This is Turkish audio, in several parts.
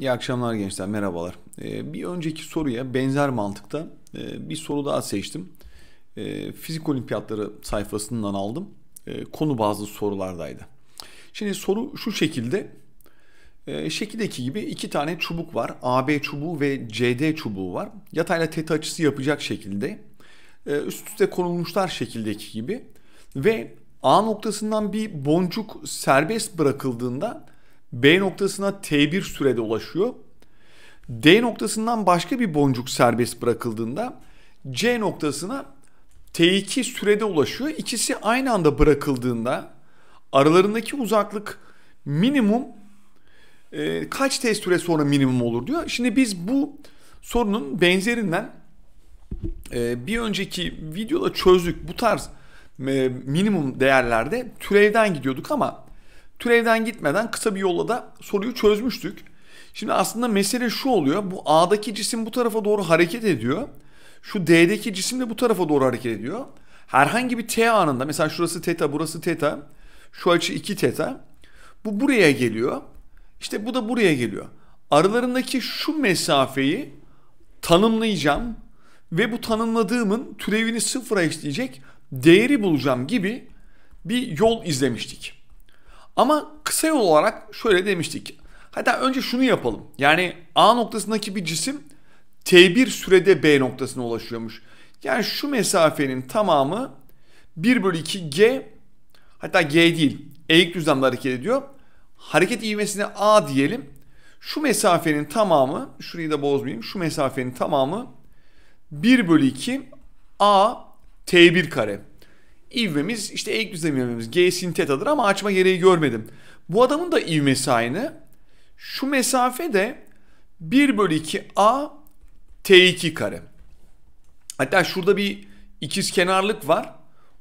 İyi akşamlar gençler, merhabalar. Ee, bir önceki soruya benzer mantıkta e, bir soru daha seçtim. Ee, fizik olimpiyatları sayfasından aldım. Ee, konu bazı sorulardaydı. Şimdi soru şu şekilde. Şekildeki gibi iki tane çubuk var. AB çubuğu ve CD çubuğu var. Yatayla teta açısı yapacak şekilde. E, üst üste konulmuşlar şekildeki gibi. Ve A noktasından bir boncuk serbest bırakıldığında B noktasına T1 sürede ulaşıyor. D noktasından başka bir boncuk serbest bırakıldığında C noktasına T2 sürede ulaşıyor. İkisi aynı anda bırakıldığında aralarındaki uzaklık minimum e, kaç T süre sonra minimum olur diyor. Şimdi biz bu sorunun benzerinden e, bir önceki videoda çözdük. Bu tarz e, minimum değerlerde türevden gidiyorduk ama Türevden gitmeden kısa bir yolla da soruyu çözmüştük. Şimdi aslında mesele şu oluyor. Bu A'daki cisim bu tarafa doğru hareket ediyor. Şu D'deki cisim de bu tarafa doğru hareket ediyor. Herhangi bir T anında mesela şurası teta burası teta. Şu açı 2 teta. Bu buraya geliyor. İşte bu da buraya geliyor. Aralarındaki şu mesafeyi tanımlayacağım ve bu tanımladığımın türevini sıfıra eşleyecek değeri bulacağım gibi bir yol izlemiştik. Ama kısa yol olarak şöyle demiştik. Hatta önce şunu yapalım. Yani A noktasındaki bir cisim T1 sürede B noktasına ulaşıyormuş. Yani şu mesafenin tamamı 1 bölü 2 G hatta G değil eğik düzlemde hareket ediyor. Hareket ivmesine A diyelim. Şu mesafenin tamamı şurayı da bozmayayım. Şu mesafenin tamamı 1 bölü 2 A T1 kare. İvmemiz işte eğik düzlemimiz G sintetadır ama açma gereği görmedim. Bu adamın da ivmesi aynı. Şu mesafe de 1 bölü 2 A T2 kare. Hatta şurada bir ikiz kenarlık var.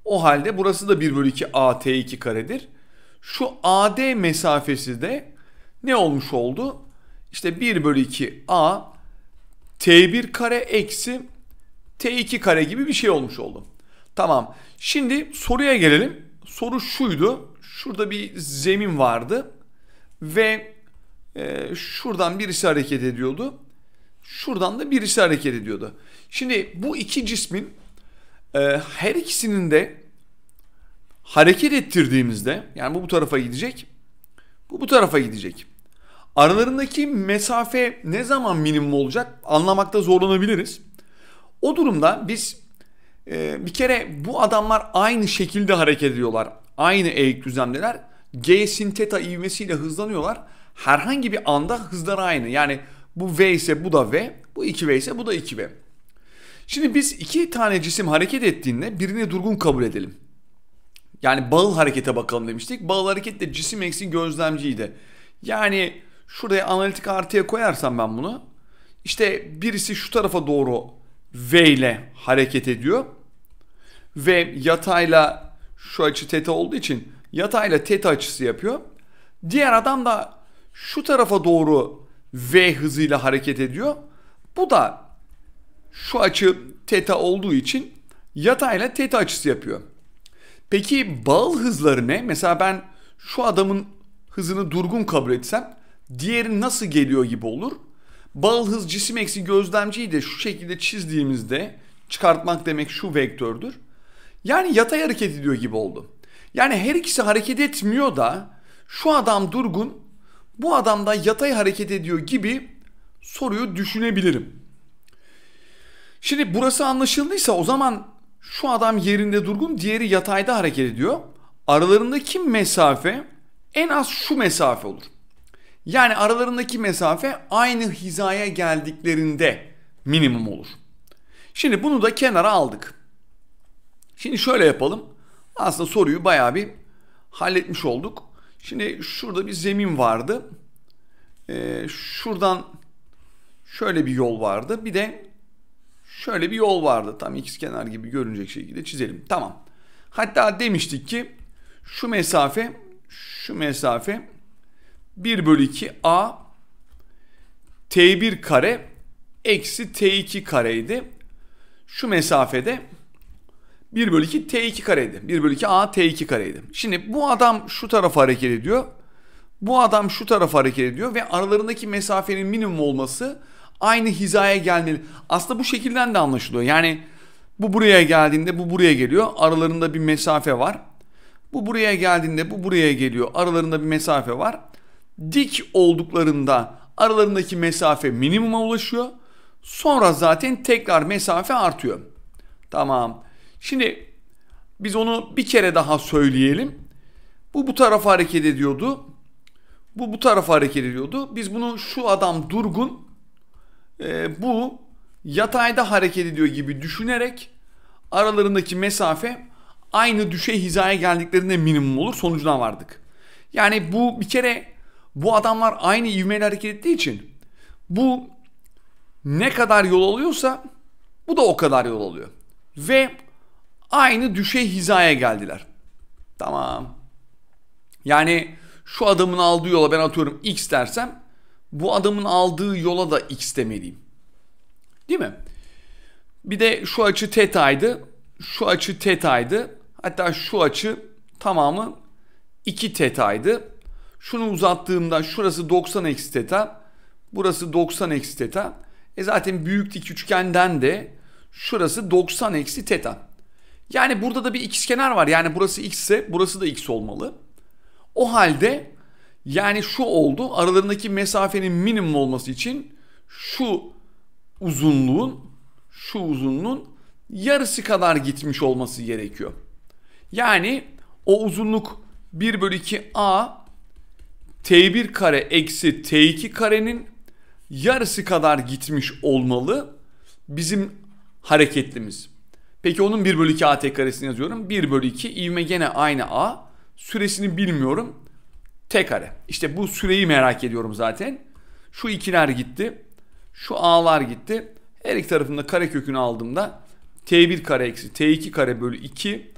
O halde burası da 1 bölü 2 A T2 karedir. Şu AD mesafesi de ne olmuş oldu? İşte 1 bölü 2 A T1 kare eksi T2 kare gibi bir şey olmuş oldu. Tamam. Şimdi soruya gelelim. Soru şuydu. Şurada bir zemin vardı. Ve e, şuradan birisi hareket ediyordu. Şuradan da birisi hareket ediyordu. Şimdi bu iki cismin e, her ikisinin de hareket ettirdiğimizde yani bu bu tarafa gidecek. Bu bu tarafa gidecek. Aralarındaki mesafe ne zaman minimum olacak anlamakta zorlanabiliriz. O durumda biz ee, bir kere bu adamlar aynı şekilde hareket ediyorlar. Aynı eğik düzlemdeler. G sin teta ivmesiyle hızlanıyorlar. Herhangi bir anda hızları aynı. Yani bu V ise bu da V. Bu 2V ise bu da 2V. Şimdi biz iki tane cisim hareket ettiğinde birini durgun kabul edelim. Yani bağıl harekete bakalım demiştik. Bağıl hareket de cisim eksi gözlemciydi. Yani şuraya analitik artıya koyarsam ben bunu. İşte birisi şu tarafa doğru V ile hareket ediyor ve yatayla şu açı teta olduğu için yatayla teta açısı yapıyor. Diğer adam da şu tarafa doğru V hızıyla hareket ediyor. Bu da şu açı teta olduğu için yatayla teta açısı yapıyor. Peki bağıl hızları ne? Mesela ben şu adamın hızını durgun kabul etsem diğeri nasıl geliyor gibi olur? Bağıl hız cisim eksi gözlemciyi de şu şekilde çizdiğimizde çıkartmak demek şu vektördür. Yani yatay hareket ediyor gibi oldu. Yani her ikisi hareket etmiyor da şu adam durgun, bu adam da yatay hareket ediyor gibi soruyu düşünebilirim. Şimdi burası anlaşıldıysa o zaman şu adam yerinde durgun, diğeri yatayda hareket ediyor. Aralarındaki mesafe en az şu mesafe olur. Yani aralarındaki mesafe aynı hizaya geldiklerinde minimum olur. Şimdi bunu da kenara aldık. Şimdi şöyle yapalım. Aslında soruyu bayağı bir halletmiş olduk. Şimdi şurada bir zemin vardı. Ee, şuradan şöyle bir yol vardı. Bir de şöyle bir yol vardı. Tam ikiz kenar gibi görünecek şekilde çizelim. Tamam. Hatta demiştik ki şu mesafe şu mesafe 1 bölü 2 a t1 kare eksi t2 kareydi. Şu mesafede 1 bölü 2 T2 kareydi. 1 bölü 2 A T2 kareydi. Şimdi bu adam şu tarafa hareket ediyor. Bu adam şu tarafa hareket ediyor ve aralarındaki mesafenin minimum olması aynı hizaya gelmeli. Aslında bu şekilden de anlaşılıyor. Yani bu buraya geldiğinde bu buraya geliyor. Aralarında bir mesafe var. Bu buraya geldiğinde bu buraya geliyor. Aralarında bir mesafe var. Dik olduklarında aralarındaki mesafe minimuma ulaşıyor. Sonra zaten tekrar mesafe artıyor. Tamam. Şimdi biz onu bir kere daha söyleyelim. Bu bu tarafa hareket ediyordu. Bu bu tarafa hareket ediyordu. Biz bunu şu adam durgun, e, bu yatayda hareket ediyor gibi düşünerek aralarındaki mesafe aynı düşey hizaya geldiklerinde minimum olur sonucuna vardık. Yani bu bir kere bu adamlar aynı ivmeyle hareket ettiği için bu ne kadar yol alıyorsa bu da o kadar yol alıyor. Ve Aynı düşey hizaya geldiler. Tamam. Yani şu adamın aldığı yola ben atıyorum X dersem bu adamın aldığı yola da X demeliyim. Değil mi? Bir de şu açı teta'ydı. Şu açı teta'ydı. Hatta şu açı tamamı 2 teta'ydı. Şunu uzattığımda şurası 90 eksi teta. Burası 90 eksi teta. E zaten büyük dik üçgenden de şurası 90 eksi teta. Yani burada da bir kenar var. Yani burası x ise burası da x olmalı. O halde yani şu oldu. Aralarındaki mesafenin minimum olması için şu uzunluğun şu uzunluğun yarısı kadar gitmiş olması gerekiyor. Yani o uzunluk 1 bölü 2 a t1 kare eksi t2 karenin yarısı kadar gitmiş olmalı bizim hareketlimiz. Peki onun 1 bölü 2 AT karesini yazıyorum. 1 bölü 2 ivme gene aynı A. Süresini bilmiyorum. T kare. İşte bu süreyi merak ediyorum zaten. Şu ikiler gitti. Şu A'lar gitti. Her iki tarafında kare kökünü aldığımda T1 kare eksi T2 kare bölü 2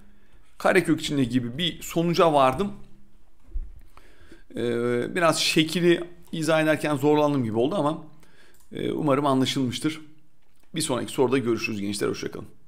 kare kök içinde gibi bir sonuca vardım. Ee, biraz şekili izah ederken zorlandım gibi oldu ama e, umarım anlaşılmıştır. Bir sonraki soruda görüşürüz gençler. Hoşçakalın.